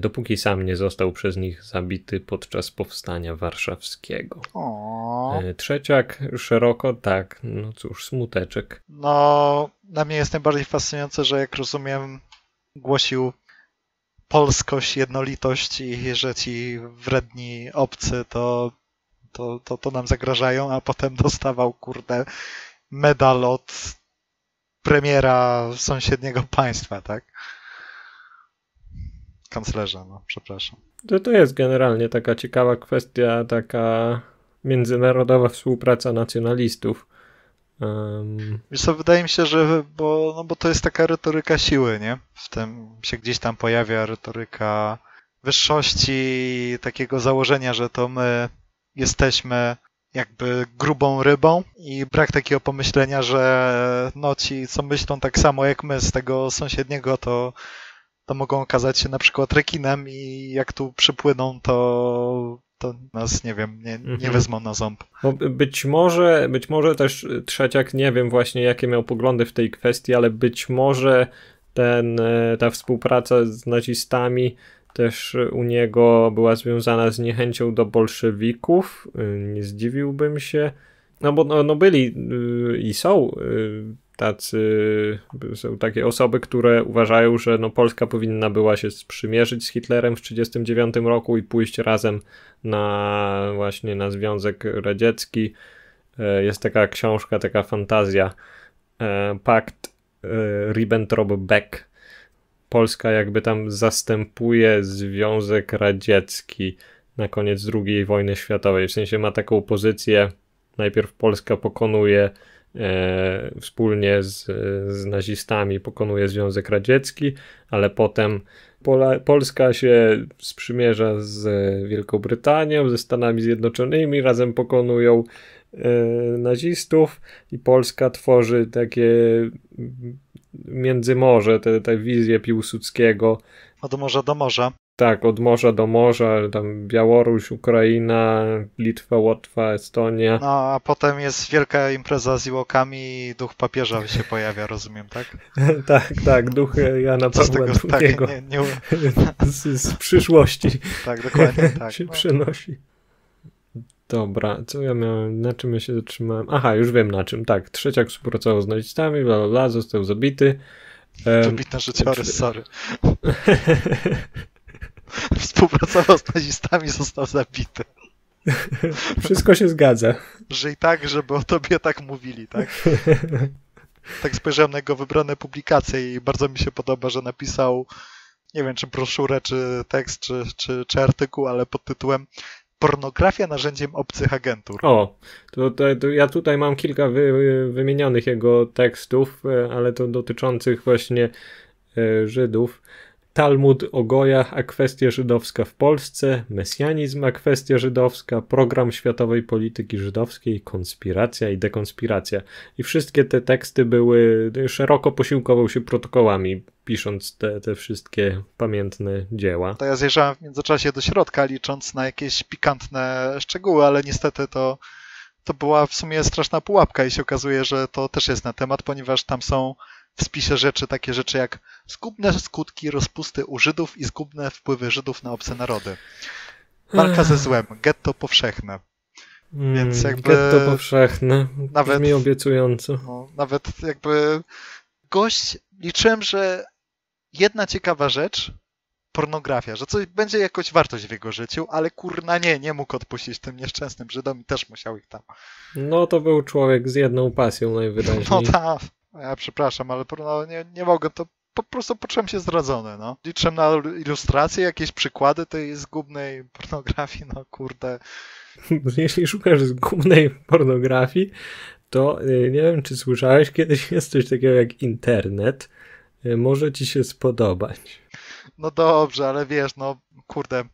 dopóki sam nie został przez nich zabity podczas powstania warszawskiego. O. Trzeciak szeroko, tak, no cóż, smuteczek. No, dla mnie jest najbardziej fascynujące, że jak rozumiem, głosił polskość, jednolitość i że ci wredni obcy to, to, to, to nam zagrażają, a potem dostawał, kurde, medal od premiera sąsiedniego państwa, tak? Kanclerza, no, przepraszam. To, to jest generalnie taka ciekawa kwestia, taka międzynarodowa współpraca nacjonalistów Um... Wiesz co, wydaje mi się, że bo, no bo to jest taka retoryka siły, nie? W tym się gdzieś tam pojawia retoryka wyższości, takiego założenia, że to my jesteśmy jakby grubą rybą i brak takiego pomyślenia, że no ci co myślą tak samo jak my z tego sąsiedniego, to to mogą okazać się na przykład rekinem i jak tu przypłyną, to to nas, nie wiem, nie, nie mhm. wezmą na ząb. No, być może, być może też Trzeciak, nie wiem właśnie jakie miał poglądy w tej kwestii, ale być może ten, e, ta współpraca z nazistami też u niego była związana z niechęcią do bolszewików. E, nie zdziwiłbym się. No bo no, no byli e, i są tacy, są takie osoby, które uważają, że no Polska powinna była się sprzymierzyć z Hitlerem w 1939 roku i pójść razem na właśnie na Związek Radziecki. E, jest taka książka, taka fantazja, e, Pakt e, Ribbentrop-Beck. Polska jakby tam zastępuje Związek Radziecki na koniec II wojny światowej. W sensie ma taką pozycję, najpierw Polska pokonuje E, wspólnie z, z nazistami pokonuje Związek Radziecki, ale potem Pola, Polska się sprzymierza z Wielką Brytanią, ze Stanami Zjednoczonymi, razem pokonują e, nazistów i Polska tworzy takie międzymorze, te, te wizje Piłsudskiego. Od morza do morza tak, od morza do morza, tam Białoruś, Ukraina, Litwa, Łotwa, Estonia. No, a potem jest wielka impreza z iłokami i duch papieża się pojawia, rozumiem, tak? tak, tak, duch Jana Co Pawła z tego, II tak, nie, nie... z, z, przyszłości. tak, dokładnie, tak. się no. przynosi. Dobra, co ja miałem, na czym ja się zatrzymałem? Aha, już wiem na czym, tak, trzeciak współpracował z nazistami, bla, bla, bla, został zabity. na życiorys, sorry. współpracował z nazistami, został zabity. Wszystko się zgadza. Żyj tak, żeby o tobie tak mówili, tak? Tak spojrzałem na jego wybrane publikacje i bardzo mi się podoba, że napisał, nie wiem, czy broszurę, czy tekst, czy, czy, czy artykuł, ale pod tytułem Pornografia narzędziem obcych agentur. O, to, to, to ja tutaj mam kilka wy, wymienionych jego tekstów, e, ale to dotyczących właśnie e, Żydów. Talmud o gojach, a kwestia żydowska w Polsce, mesjanizm, a kwestia żydowska, program światowej polityki żydowskiej, konspiracja i dekonspiracja. I wszystkie te teksty były, szeroko posiłkował się protokołami, pisząc te, te wszystkie pamiętne dzieła. To ja zjeżdżałem w międzyczasie do środka, licząc na jakieś pikantne szczegóły, ale niestety to to była w sumie straszna pułapka i się okazuje, że to też jest na temat, ponieważ tam są w spisie rzeczy takie rzeczy jak zgubne skutki rozpusty u Żydów i zgubne wpływy Żydów na obce narody. Walka ze złem, getto powszechne. Hmm, Więc jakby. Getto powszechne. Nawet. Brzmi obiecująco. No, nawet jakby. Gość, liczyłem, że jedna ciekawa rzecz, pornografia, że coś będzie jakoś wartość w jego życiu, ale kurna nie, nie mógł odpuścić tym nieszczęsnym Żydom i też musiał ich tam. No to był człowiek z jedną pasją najwyraźniej. No tak. Ja przepraszam, ale no, nie, nie mogę, to po prostu poczułem się zdradzony, no. Liczę na ilustracje, jakieś przykłady tej zgubnej pornografii, no kurde. No, jeśli szukasz zgubnej pornografii, to y, nie wiem, czy słyszałeś, kiedyś jest coś takiego jak internet. Y, może ci się spodobać. No dobrze, ale wiesz, no kurde,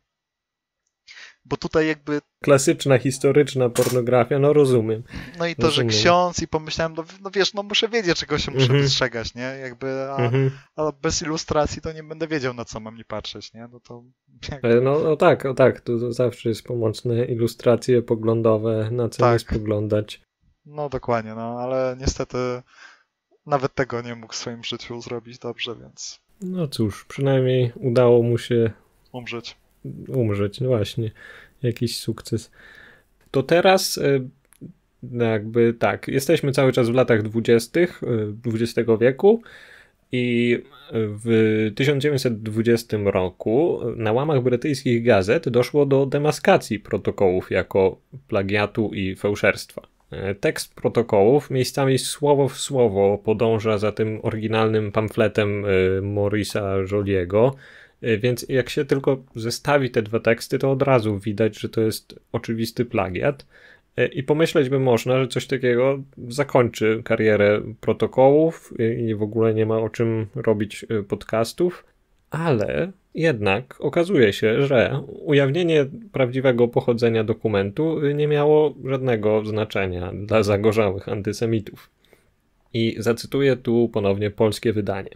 bo tutaj jakby... Klasyczna, historyczna pornografia, no rozumiem. No i to, rozumiem. że ksiądz i pomyślałem, no, no, wiesz, no muszę wiedzieć, czego się muszę mm -hmm. wystrzegać, nie? Jakby, a, mm -hmm. a, bez ilustracji to nie będę wiedział, na co mam nie patrzeć, nie? No to... Jakby... E, no, no tak, o tak, tu zawsze jest pomocne ilustracje poglądowe, na co tak. nie spoglądać. No dokładnie, no ale niestety nawet tego nie mógł w swoim życiu zrobić dobrze, więc... No cóż, przynajmniej udało mu się... Umrzeć umrzeć. No właśnie, jakiś sukces. To teraz y, jakby tak, jesteśmy cały czas w latach dwudziestych XX y, wieku i w 1920 roku na łamach brytyjskich gazet doszło do demaskacji protokołów jako plagiatu i fałszerstwa. E, tekst protokołów miejscami słowo w słowo podąża za tym oryginalnym pamfletem y, Morisa Joliego, Y, więc jak się tylko zestawi te dwa teksty, to od razu widać, że to jest oczywisty plagiat. Y, I pomyśleć by można, że coś takiego zakończy karierę protokołów i w ogóle nie ma o czym robić y, podcastów, ale jednak okazuje się, że ujawnienie prawdziwego pochodzenia dokumentu nie miało żadnego znaczenia dla zagorzałych antysemitów. I zacytuję tu ponownie polskie wydanie.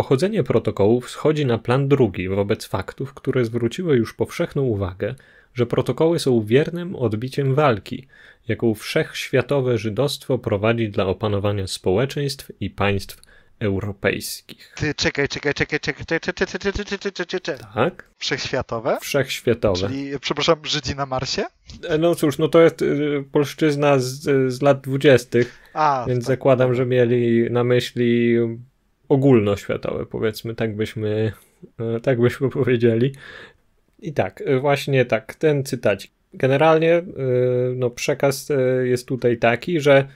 Pochodzenie protokołów schodzi na plan drugi wobec faktów, które zwróciły już powszechną uwagę, że protokoły są wiernym odbiciem walki, jaką wszechświatowe żydostwo prowadzi dla opanowania społeczeństw i państw europejskich. Ty, czekaj, czekaj, czekaj, czekaj, czekaj, czekaj, czekaj, czekaj, czekaj, czekaj. Tak? Wszechświatowe? Wszechświatowe. Czyli, przepraszam, Żydzi na Marsie? No cóż, no to jest polszczyzna z, z lat dwudziestych, więc tak. zakładam, że mieli na myśli ogólnoświatowe, powiedzmy, tak byśmy, e, tak byśmy powiedzieli. I tak, e, właśnie tak, ten cytacik. Generalnie e, no, przekaz jest tutaj taki, że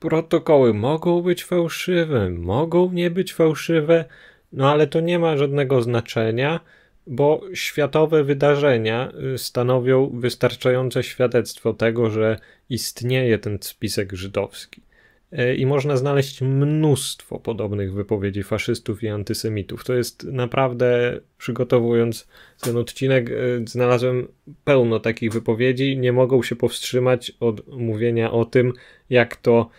protokoły mogą być fałszywe, mogą nie być fałszywe, no ale to nie ma żadnego znaczenia, bo światowe wydarzenia stanowią wystarczające świadectwo tego, że istnieje ten spisek żydowski. E, i można znaleźć mnóstwo podobnych wypowiedzi faszystów i antysemitów. To jest naprawdę, przygotowując ten odcinek, e, znalazłem pełno takich wypowiedzi. Nie mogą się powstrzymać od mówienia o tym, jak to,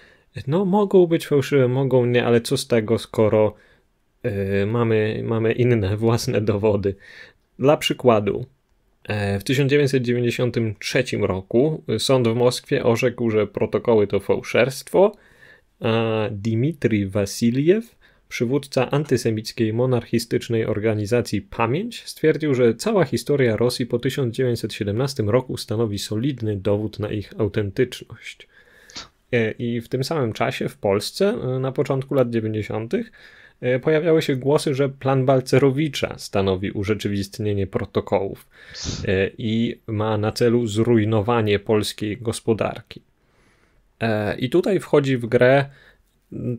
no, mogą być fałszywe, mogą nie, ale co z tego, skoro yy, mamy, mamy inne własne dowody. Dla przykładu, w 1993 roku sąd w Moskwie orzekł, że protokoły to fałszerstwo a Dmitrij Wasiliew, przywódca antysemickiej monarchistycznej organizacji Pamięć, stwierdził, że cała historia Rosji po 1917 roku stanowi solidny dowód na ich autentyczność. E, I w tym samym czasie w Polsce e, na początku lat 90. E, pojawiały się głosy, że plan Balcerowicza stanowi urzeczywistnienie protokołów i ma na celu zrujnowanie polskiej gospodarki. E, I tutaj wchodzi w grę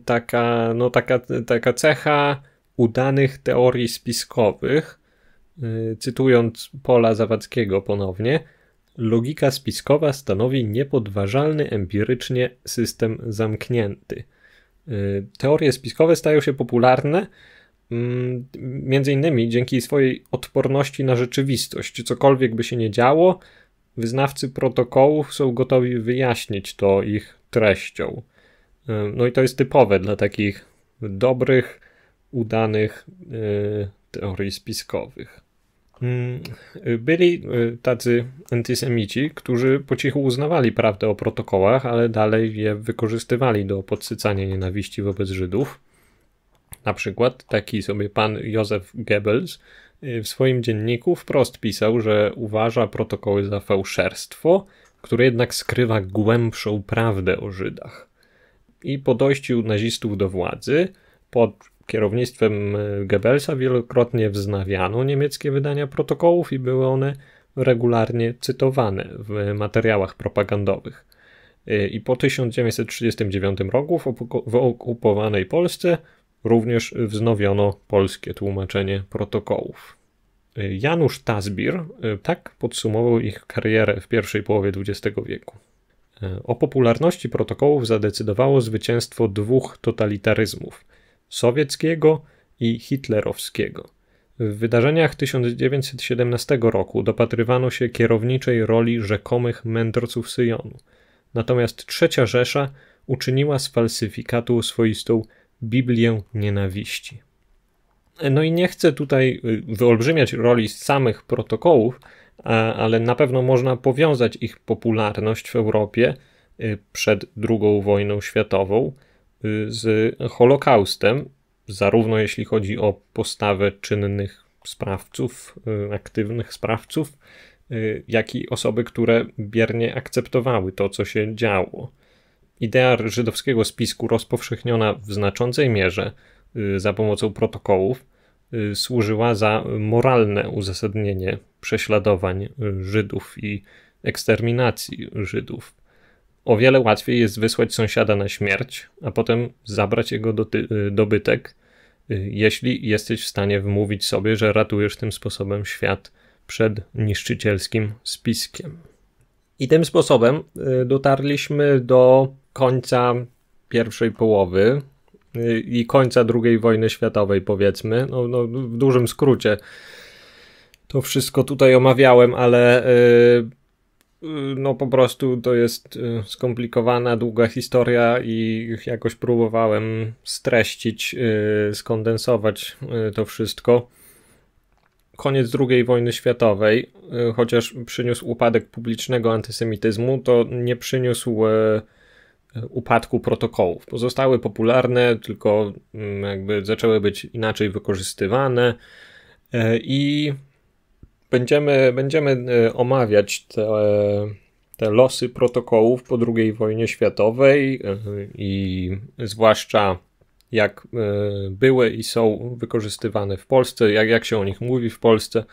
taka, no, taka, taka cecha udanych teorii spiskowych, e, cytując Pola Zawadzkiego ponownie, logika spiskowa stanowi niepodważalny empirycznie system zamknięty. E, teorie spiskowe stają się popularne mm, między innymi dzięki swojej odporności na rzeczywistość. Cokolwiek by się nie działo, wyznawcy protokołów są gotowi wyjaśnić to ich treścią. E, no i to jest typowe dla takich dobrych, udanych e, teorii spiskowych. Mm, byli e, tacy antysemici, którzy po cichu uznawali prawdę o protokołach, ale dalej je wykorzystywali do podsycania nienawiści wobec Żydów. Na przykład taki sobie pan Józef Goebbels Y, w swoim dzienniku wprost pisał, że uważa protokoły za fałszerstwo, które jednak skrywa głębszą prawdę o Żydach. I po dojściu nazistów do władzy, pod kierownictwem y, Goebbelsa wielokrotnie wznawiano niemieckie wydania protokołów i były one regularnie cytowane w materiałach propagandowych. Y, I po 1939 roku w okupowanej Polsce Również wznowiono polskie tłumaczenie protokołów. Y, Janusz Tasbir y, tak podsumował ich karierę w pierwszej połowie XX wieku. Y, o popularności protokołów zadecydowało zwycięstwo dwóch totalitaryzmów sowieckiego i hitlerowskiego. W wydarzeniach 1917 roku dopatrywano się kierowniczej roli rzekomych mędrców Syjonu. Natomiast trzecia Rzesza uczyniła z falsyfikatu swoistą Biblię Nienawiści. No i nie chcę tutaj y, wyolbrzymiać roli samych protokołów, ale na pewno można powiązać ich popularność w Europie y, przed II wojną światową y, z Holokaustem, zarówno jeśli chodzi o postawę czynnych sprawców, aktywnych sprawców, jak i osoby, które biernie akceptowały to, co się działo idea żydowskiego spisku rozpowszechniona w znaczącej mierze y, za pomocą protokołów y, służyła za moralne uzasadnienie prześladowań y, Żydów i eksterminacji Żydów. O wiele łatwiej jest wysłać sąsiada na śmierć, a potem zabrać jego dobytek, jeśli jesteś w stanie wmówić sobie, że ratujesz tym sposobem świat przed niszczycielskim spiskiem. I tym sposobem dotarliśmy do końca pierwszej połowy y, i końca II wojny światowej, powiedzmy, no, no w dużym skrócie. To wszystko tutaj omawiałem, ale y, y, no po prostu to jest skomplikowana, długa historia i jakoś próbowałem streścić, skondensować to wszystko koniec II wojny światowej, chociaż przyniósł upadek publicznego antysemityzmu, to nie przyniósł upadku protokołów. Pozostały popularne, tylko mm, jakby zaczęły być inaczej wykorzystywane e, i będziemy, będziemy e, omawiać te, e, te losy protokołów po II wojnie światowej i zwłaszcza jak były i są wykorzystywane w Polsce, jak, jak się o nich mówi w Polsce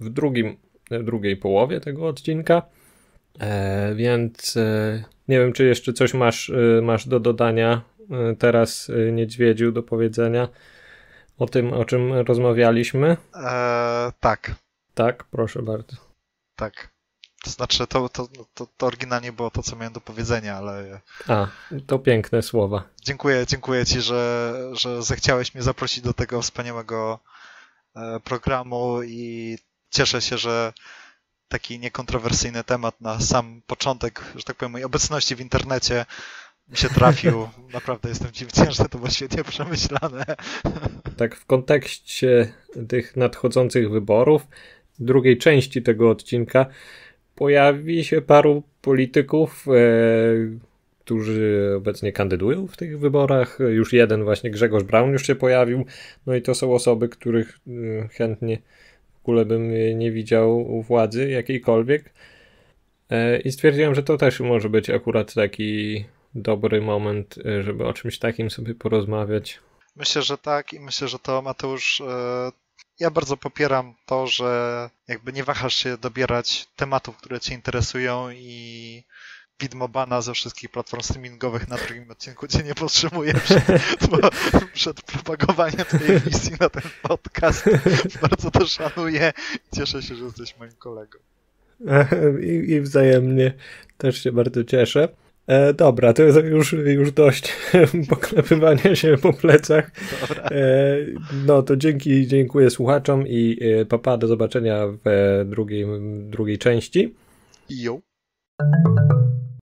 w drugim, w drugiej połowie tego odcinka. Więc nie wiem, czy jeszcze coś masz, y, masz do dodania y, teraz, y, Niedźwiedziu, do powiedzenia o tym, o czym rozmawialiśmy? Eee, tak. Tak, proszę bardzo. Tak. To znaczy, to, to, no, to, to, oryginalnie było to, co miałem do powiedzenia, ale. A, to piękne słowa. Dziękuję, dziękuję Ci, że, że zechciałeś mnie zaprosić do tego wspaniałego e, programu i cieszę się, że taki niekontrowersyjny temat na sam początek, że tak powiem, mojej obecności w internecie mi się trafił. Naprawdę jestem ci wdzięczny, to było świetnie przemyślane. Tak, w kontekście tych nadchodzących wyborów, drugiej części tego odcinka, pojawi się paru polityków, e, którzy obecnie kandydują w tych wyborach. Już jeden, właśnie Grzegorz Braun, już się pojawił. No i to są osoby, których e, chętnie ogóle bym nie widział władzy jakiejkolwiek. E, I stwierdziłem, że to też może być akurat taki dobry moment, e, żeby o czymś takim sobie porozmawiać. Myślę, że tak i myślę, że to Mateusz. E, ja bardzo popieram to, że jakby nie wahasz się dobierać tematów, które Cię interesują i widmo bana ze wszystkich platform streamingowych na drugim odcinku cię nie potrzebuję przed, przed propagowaniem tej misji na ten podcast. Bardzo to szanuję i cieszę się, że jesteś moim kolegą. I, I, wzajemnie też się bardzo cieszę. E, dobra, to jest już, już dość poklepywania się po plecach. E, no to dzięki, dziękuję słuchaczom i e, papa, do zobaczenia w e, drugiej, drugiej części. Jo.